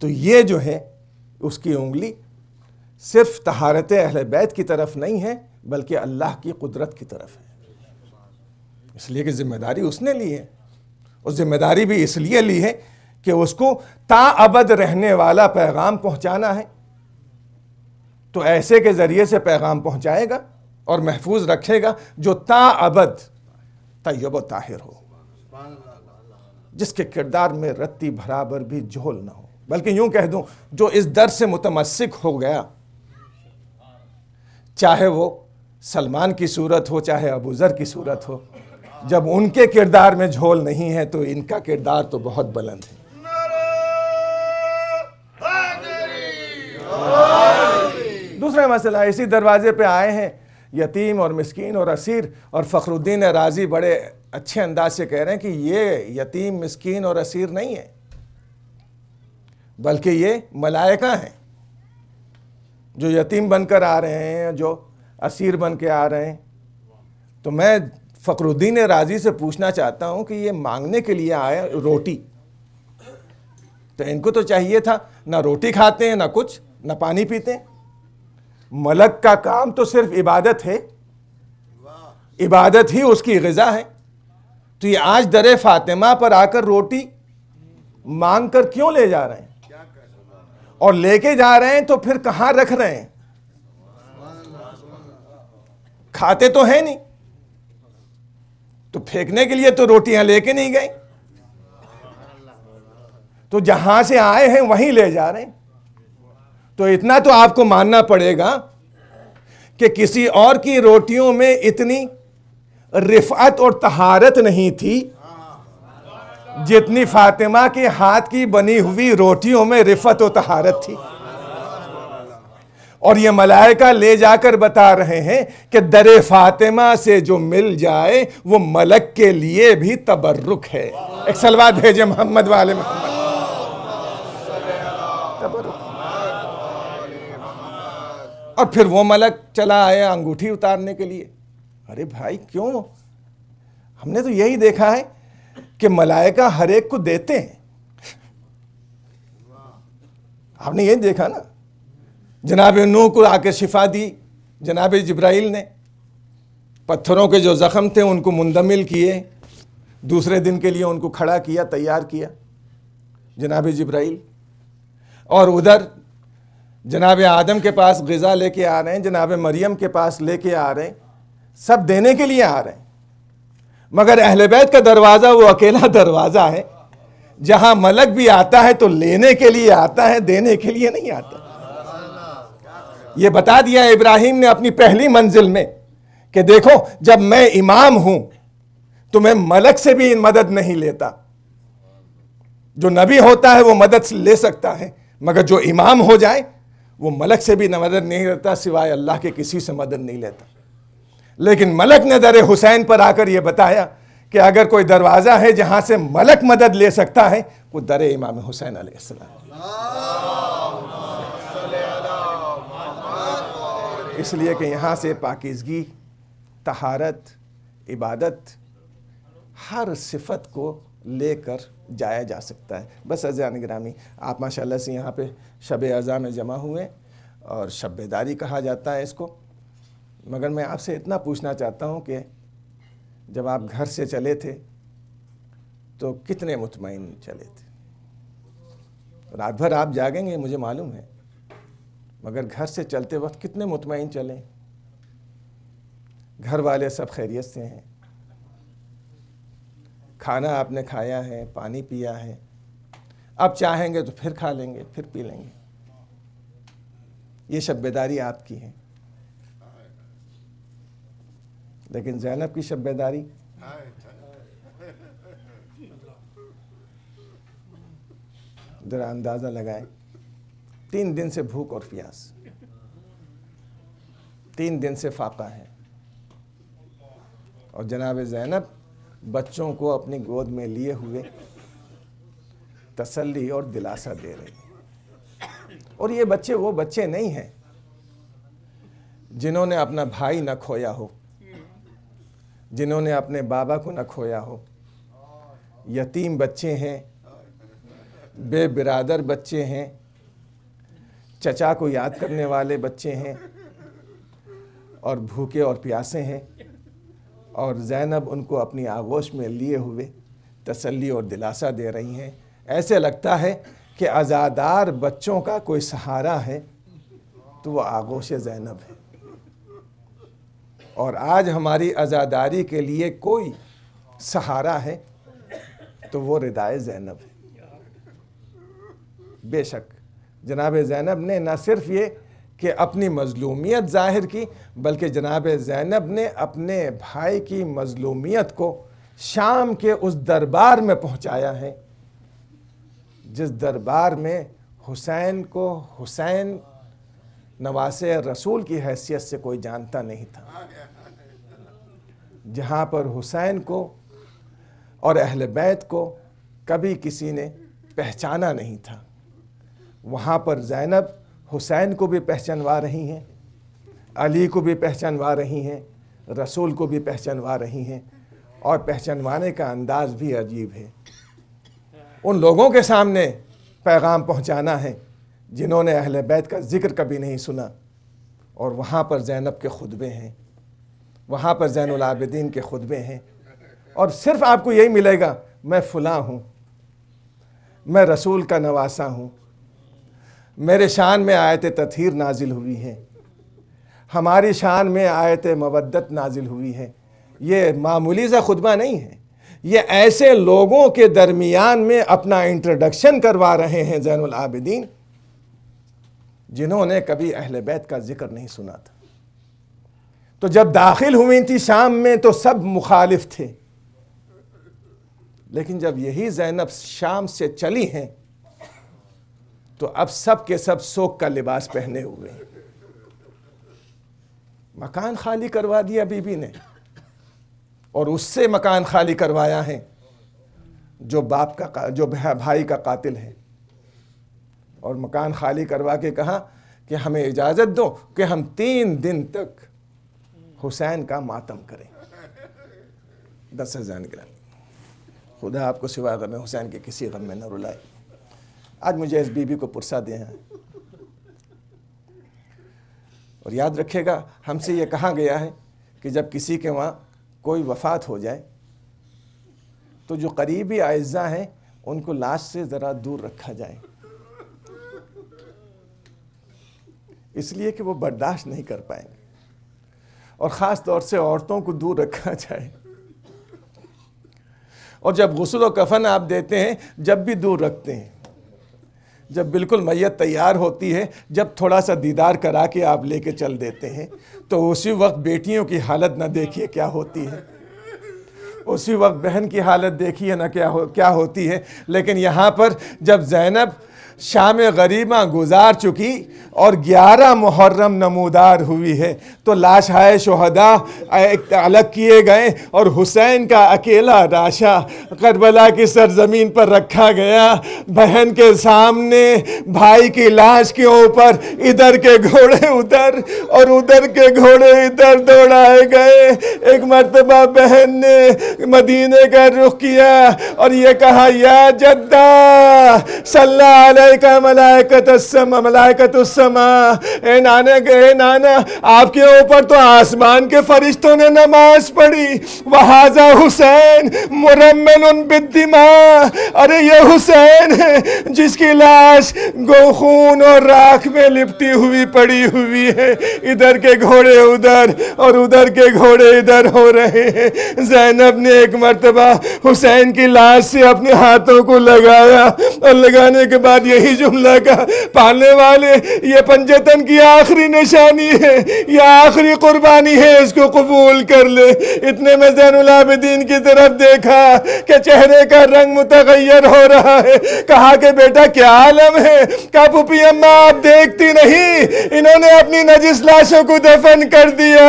तो ये जो है उसकी उंगली सिर्फ तहारत अहल बैत की तरफ नहीं है बल्कि अल्लाह की कुदरत की तरफ है इसलिए कि जिम्मेदारी उसने ली है और जिम्मेदारी भी इसलिए ली है कि उसको ताअबद रहने वाला पैगाम पहुंचाना है तो ऐसे के ज़रिए से पैगाम पहुंचाएगा और महफूज रखेगा जो ताअबद तयब ताहिर हो जिसके किरदार में रत्ती बराबर भी झोल ना हो बल्कि यूं कह दूं जो इस दर से मुतमसिक हो गया चाहे वो सलमान की सूरत हो चाहे अबूज़र की सूरत हो जब उनके किरदार में झोल नहीं है तो इनका किरदार तो बहुत बुलंद है दूसरा मसला इसी दरवाजे पे आए हैं यतीम और मिसकीन और असीर और फ़खरुद्दीन राजी बड़े अच्छे अंदाज से कह रहे हैं कि ये यतीम मिस्कीन और असीर नहीं है बल्कि ये मलायका हैं जो यतीम बनकर आ रहे हैं जो असीर बन के आ रहे हैं तो मैं फ़खरुद्दीन राजी से पूछना चाहता हूँ कि ये मांगने के लिए आए रोटी तो इनको तो चाहिए था ना रोटी खाते हैं ना कुछ ना पानी पीते हैं मलक का काम तो सिर्फ इबादत है इबादत ही उसकी गज़ा है तो ये आज दर फातिमा पर आकर रोटी मांग कर क्यों ले जा रहे हैं और लेके जा रहे हैं तो फिर कहां रख रहे हैं खाते तो है नहीं तो फेंकने के लिए तो रोटियां लेके नहीं गई तो जहां से आए हैं वहीं ले जा रहे हैं तो इतना तो आपको मानना पड़ेगा कि किसी और की रोटियों में इतनी रिफत और तहारत नहीं थी जितनी फातिमा के हाथ की बनी हुई रोटियों में रिफत और तहारत थी और ये मलाइका ले जाकर बता रहे हैं कि दर फातिमा से जो मिल जाए वो मलक के लिए भी तबर्रुक है एक सलवा भेजे मोहम्मद वाले मोहम्मद और फिर वो मलक चला आया अंगूठी उतारने के लिए अरे भाई क्यों हमने तो यही देखा है कि मलाइका हर एक को देते हैं आपने यही देखा ना जनाब नू को आके शिफा दी जनाब जब्राइल ने पत्थरों के जो जख्म थे उनको मुंदमिल किए दूसरे दिन के लिए उनको खड़ा किया तैयार किया जनाब जब्राइल और उधर जनाब आदम के पास गज़ा लेके आ रहे हैं जनाब मरियम के पास लेके आ रहे हैं सब देने के लिए आ रहे हैं मगर अहल बैत का दरवाज़ा वो अकेला दरवाज़ा है जहां मलक भी आता है तो लेने के लिए आता है देने के लिए नहीं आता ये बता दिया इब्राहिम ने अपनी पहली मंजिल में कि देखो जब मैं इमाम हूं तो मैं मलक से भी मदद नहीं लेता जो नबी होता है वो मदद ले सकता है मगर जो इमाम हो जाए वो मलक से भी मदद नहीं लेता सिवाय अल्लाह के किसी से मदद नहीं लेता लेकिन मलक ने दर हुसैन पर आकर यह बताया कि अगर कोई दरवाज़ा है जहां से मलक मदद ले सकता है वो दर इमाम हुसैन इसलिए कि यहां से पाकिजगी तहारत इबादत हर सिफत को लेकर जाया जा सकता है बस अजान ग्रामी आप माशाल्लाह से यहाँ पे शब अज़ा में जमा हुए और शबेदारी कहा जाता है इसको मगर मैं आपसे इतना पूछना चाहता हूँ कि जब आप घर से चले थे तो कितने मुतमिन चले थे रात भर आप जागेंगे मुझे मालूम है मगर घर से चलते वक्त कितने मुतमिन चले घर वाले सब खैरियत से हैं खाना आपने खाया है पानी पिया है अब चाहेंगे तो फिर खा लेंगे फिर पी लेंगे ये शब्बेदारी आपकी है लेकिन जैनब की शब्बेदारी ज़रा अंदाज़ा लगाए तीन दिन से भूख और प्यास तीन दिन से फाका है और जनाब जैनब बच्चों को अपनी गोद में लिए हुए तसल्ली और दिलासा दे रही और ये बच्चे वो बच्चे नहीं हैं जिन्होंने अपना भाई ना खोया हो जिन्होंने अपने बाबा को न खोया हो यतीम बच्चे हैं बिरादर बच्चे हैं चचा को याद करने वाले बच्चे हैं और भूखे और प्यासे हैं और जैनब उनको अपनी आगोश में लिए हुए तसल्ली और दिलासा दे रही हैं ऐसे लगता है कि आज़ादार बच्चों का कोई सहारा है तो वो आगोश जैनब है और आज हमारी आज़ादारी के लिए कोई सहारा है तो वो रिदाय जैनब है बेशक जनाब जैनब ने ना सिर्फ ये कि अपनी मजलूमियत जाहिर की बल्कि जनाब जैनब ने अपने भाई की मजलूमियत को शाम के उस दरबार में पहुंचाया है जिस दरबार में हुसैन को हुसैन नवासे रसूल की हैसियत से कोई जानता नहीं था जहाँ पर हुसैन को और अहल बैत को कभी किसी ने पहचाना नहीं था वहाँ पर जैनब हुसैन को भी पहचानवा रही हैं अली को भी पहचानवा रही हैं रसूल को भी पहचानवा रही हैं और पहचानवाने का अंदाज भी अजीब है उन लोगों के सामने पैगाम पहुँचाना है जिन्होंने अहल बैत का जिक्र कभी नहीं सुना और वहाँ पर जैनब के खुतबे हैं वहाँ पर जैनआबदीन के खुतबे हैं और सिर्फ आपको यही मिलेगा मैं फुला हूँ मैं रसूल का नवासा हूँ मेरे शान में आयत तथीर नाजिल हुई है हमारी शान में आयत मवदत नाजिल हुई है ये मामूली सा खुतबा नहीं है ये ऐसे लोगों के दरमियान में अपना इंट्रोडक्शन करवा रहे हैं जैनआबदीन जिन्होंने कभी अहल बैत का जिक्र नहीं सुना था तो जब दाखिल हुई थी शाम में तो सब मुखालिफ थे लेकिन जब यही जैनब शाम से चली हैं तो अब सब के सब सोख का लिबास पहने हुए मकान खाली करवा दिया बीबी ने और उससे मकान खाली करवाया है जो बाप का जो भाई का कातिल है और मकान खाली करवा के कहा कि हमें इजाज़त दो कि हम तीन दिन तक हुसैन का मातम करें दस हज़ार ग्रामी खुदा आपको सिवा गम हुसैन के किसी गम में न रुलाए आज मुझे इस बीबी को पुरसा दे हैं और याद रखेगा हमसे ये कहा गया है कि जब किसी के वहाँ कोई वफात हो जाए तो जो करीबी आयजा हैं उनको लाश से ज़रा दूर रखा जाए इसलिए कि वो बर्दाश्त नहीं कर पाएंगे और ख़ास तौर से औरतों को दूर रखा जाए और जब गसल और कफन आप देते हैं जब भी दूर रखते हैं जब बिल्कुल मैत तैयार होती है जब थोड़ा सा दीदार करा के आप लेके चल देते हैं तो उसी वक्त बेटियों की हालत ना देखिए क्या होती है उसी वक्त बहन की हालत देखिए ना क्या हो क्या होती है लेकिन यहाँ पर जब जैनब शाम गरीबा गुजार चुकी और ग्यारह मुहर्रम नमोदार हुई है तो लाश हाय शहदा अलग किए गए और हुसैन का अकेला राशा करबला की सरजमीन पर रखा गया बहन के सामने भाई की लाश के ऊपर इधर के घोड़े उधर और उधर के घोड़े इधर दौड़ाए गए एक मरतबा बहन ने मदीने का रुख किया और ये कहा या जद्दा सल्ला अलैका मलाइकत मलाइकत ए नाना गए नाना आपके ऊपर तो आसमान के फरिश्तों ने नमाज पढ़ी वहाजा हुसैन मुरमन उन बिद्दिमा अरे ये हुसैन है जिसकी लाश गोखून और राख में लिपटी हुई पड़ी हुई है इधर के घोड़े उधर और उधर के घोड़े इधर हो रहे हैं जैनब ने एक मरतबा हुसैन की लाश से अपने हाथों को लगाया और लगाने के बाद यही जुमला का पालने वाले ये पंचतन की आखिरी निशानी है यह आखिरी कुर्बानी है इसको कबूल कर ले इतने में जैनदीन की तरफ देखा कि चेहरे का रंग मुतगैर हो रहा है कहा कि बेटा क्या आलम है क्या पुपी अम्मा आप देखती नहीं इन्होंने अपनी नजिस लाशों को दफन कर दिया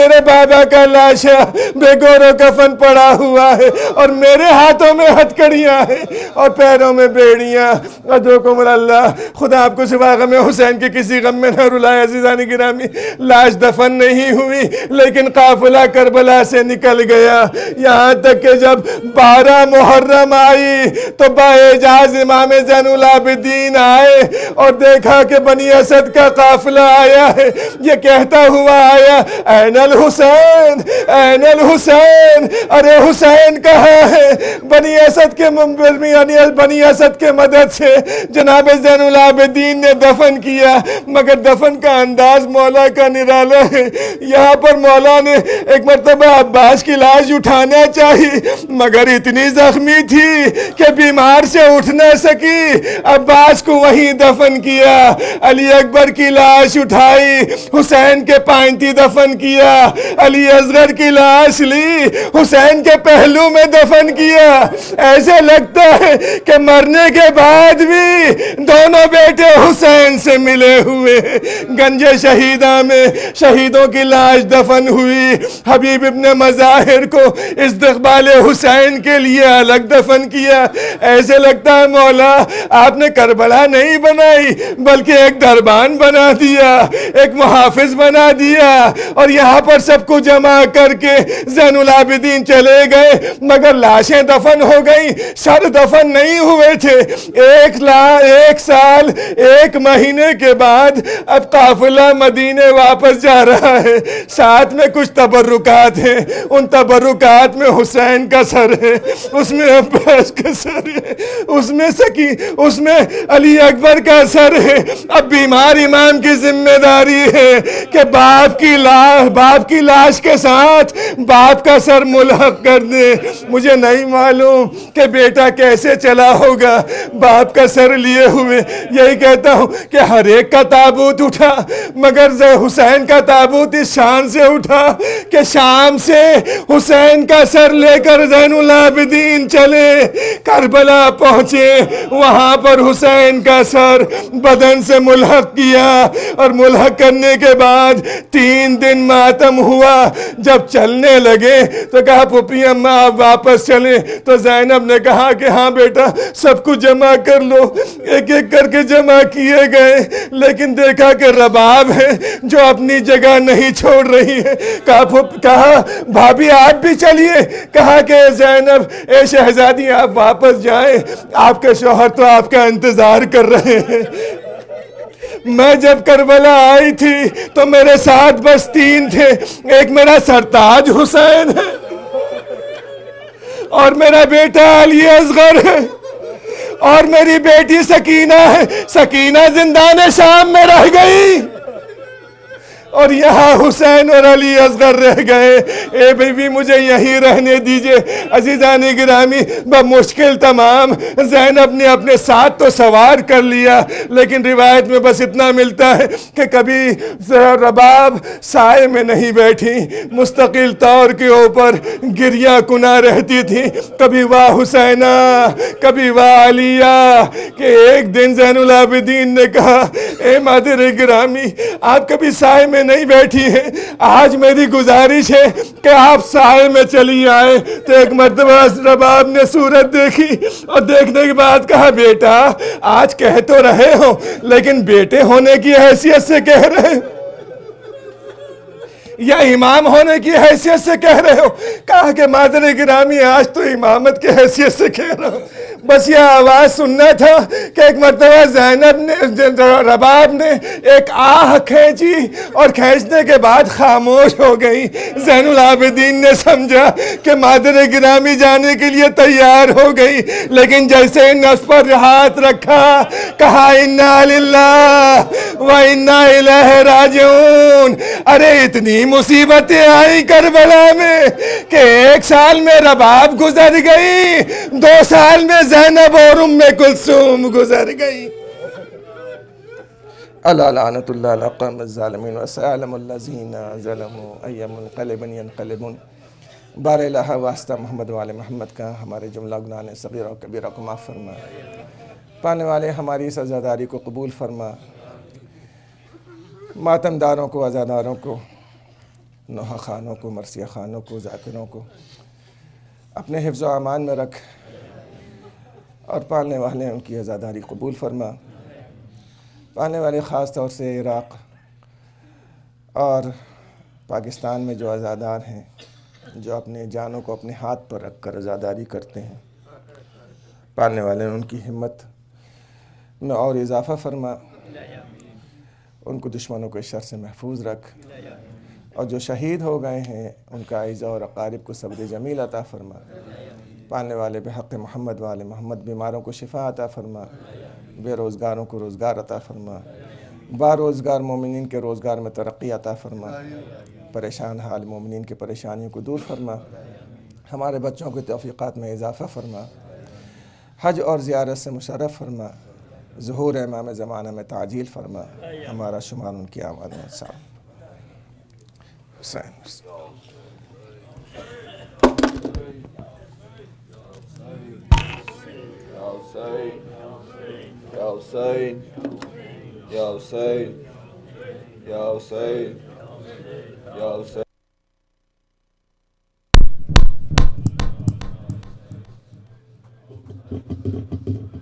मेरे बाबा का लाशा बेगोरो कफन पड़ा हुआ है और मेरे हाथों में हथकड़ियाँ हैं और पैरों में बेड़ियाँ और खुदा आपको सिवा गम हुसैन के किसी गम में न रुलाया अजीज़ान गिरामी लाश दफन नहीं हुई लेकिन काफिला करबला से निकल गया यहाँ तक के जब बारह मुहर्रम आई तो बाजाज इमाम जैनलाबिदीन आए और देखा कि बनी असद का काफिला आया है ये कहता हुआ आया एनल हुसैन एनल हुसैन अरे हुसैन कहा है बनी असद के बनी असद के मदद से जनाब जैनदीन ने दफन किया मगर दफन का अंदाज मौला का निराला है यहाँ पर मौला ने एक मरतबा अब्बास की लाश उठाना चाहिए मगर इतनी जख्मी थी कि बीमार से उठ न सकी अब्बास को वहीं दफन किया अली अकबर की लाश उठाई हुसैन के पाइंती दफन किया अली अजगर की लाश ली हुसैन के पहलू में दफन किया ऐसे लगता है कि मरने के बाद भी दोनों बेटे हुसैन से मिले हुए गंजे शहीदा में शहीदों की लाश दफन हुई हबीब इबन मज़ाहिर को इस्तबाल हुसैन के लिए अलग दफन किया ऐसे लगता है मौला आपने करबला नहीं बनाई बल्कि एक दरबान बना दिया एक मुहाफिज बना दिया और यहाँ पर सबको जमा करके जैनलाबिदीन चले गए मगर लाशें दफन हो गई सर दफन नहीं हुए थे एक लाख एक साल एक महीने के बाद अब काफिला मदीने वापस जा रहा है साथ में कुछ तबरुकात हैं उन तबरुकात में हुसैन का सर है उसमें अब्बास का सर है उसमें सकी उसमें अली अकबर का सर है अब बीमार इमाम की जिम्मेदारी है कि बाप की लाश बाप की लाश के साथ बाप का सर मुलहक कर दे मुझे नहीं मालूम कि बेटा कैसे चला होगा बाप का सर सर लिए हुए यही कहता हूँ कि हर एक का ताबूत उठा मगर जय हुसैन का ताबूत इस शान से उठा कि शाम से हुसैन का सर लेकर जैनदीन चले करबला पहुँचे वहाँ पर हुसैन का सर बदन से मुलहक किया और मुलहक करने के बाद तीन दिन मातम हुआ जब चलने लगे तो कहा पुपी अम्मा आप वापस चले तो जैनब ने कहा कि हाँ बेटा सब कुछ जमा कर लो एक एक करके जमा किए गए लेकिन देखा कि रबाब है जो अपनी जगह नहीं छोड़ रही है कहा कहा भाभी आप भी चलिए कहा कि जैनब ए शहजादी आप वापस जाएं आपके शोहर तो आपका इंतज़ार कर रहे हैं मैं जब करबला आई थी तो मेरे साथ बस तीन थे एक मेरा सरताज हुसैन है और मेरा बेटा अली असगर है और मेरी बेटी सकीना है सकीना जिंदा ने शाम में रह गई और यहाँ हुसैन और अली असगर रह गए ए बीबी मुझे यहीं रहने दीजिए अजीज़ान गिरामी ब मुश्किल तमाम जैनब ने अपने साथ तो सवार कर लिया लेकिन रिवायत में बस इतना मिलता है कि कभी रबाब साय में नहीं बैठी मुस्तकिल तौर के ऊपर गिरिया कुना रहती थी कभी वाह हुसैना कभी वाह अलिया के एक दिन जैनलाबिदीन ने कहा ए मादर गिरामी आप कभी साय में में नहीं बैठी है आज मेरी गुजारिश है कि आप साय में चली आए तो एक मरतबा रबाब ने सूरत देखी और देखने के बाद कहा बेटा आज कह तो रहे हो लेकिन बेटे होने की हैसियत से कह रहे हैं या इमाम होने की हैसियत से कह रहे हो कहा कि मादर गिरामी आज तो इमामत की हैसियत से कह रहा हूँ बस ये आवाज़ सुनना था कि एक मरतबा जैनब ने रबाब ने एक आह खींची और खींचने के बाद खामोश हो गई जैनुल आबिदीन ने समझा कि मादर गिरामी जाने के लिए तैयार हो गई लेकिन जैसे नस पर हाथ रखा कहा इन्ना व इन्ना राजून अरे इतनी मुसीबतें आई करबला में कि एक साल में रबाब गुजर गई दो साल में जैनब और उम्म कुलसूम गुजर गई बार वास्ता मोहम्मद वाल महमद का हमारे जुमला गुनान सबीर और कबीरा को माफ़ फरमा पाने वाले हमारी इस आज़ादारी को कबूल फरमा मातमदारों को आज़ादारों को नोहा खानों को मरसिया खानों को जाकिरों को अपने हिफ्ज़ अमान में रख और पालने वाले उनकी आज़ादारी कबूल फरमा पालने वाले ख़ास तौर से इराक़ और पाकिस्तान में जो आज़ादार हैं जो अपने जानों को अपने हाथ पर रख कर आज़ादारी करते हैं पालने वाले उनकी हिम्मत में और इजाफ़ा फरमा उनको दुश्मनों के शर से महफूज रख और जो शहीद हो गए हैं उनका आइज़ा और अकारब को सब्र जमील अता फरमा पालने वाले बेहक़ महमद वाले मोहम्मद बीमारों को शिफा अता फरमा बेरोज़गारों को रोज़गार अता फरमा बारोज़गार मोमिन के रोज़गार में तरक्की अता फरमा परेशान हाल मोमिन की परेशानियों को दूर फरमा हमारे बच्चों के तोफ़ीक़ात में इजाफ़ा फरमा हज और ज़्यारत से मुशरफ फरमा जहूर इमाम ज़माना में ताजील फरमा हमारा शुमार उनकी आवाज़ में साफ़ Hussain Hussein, Ya Hussein, Ya Hussein, Ya Hussein, Ya Hussein. Thank you.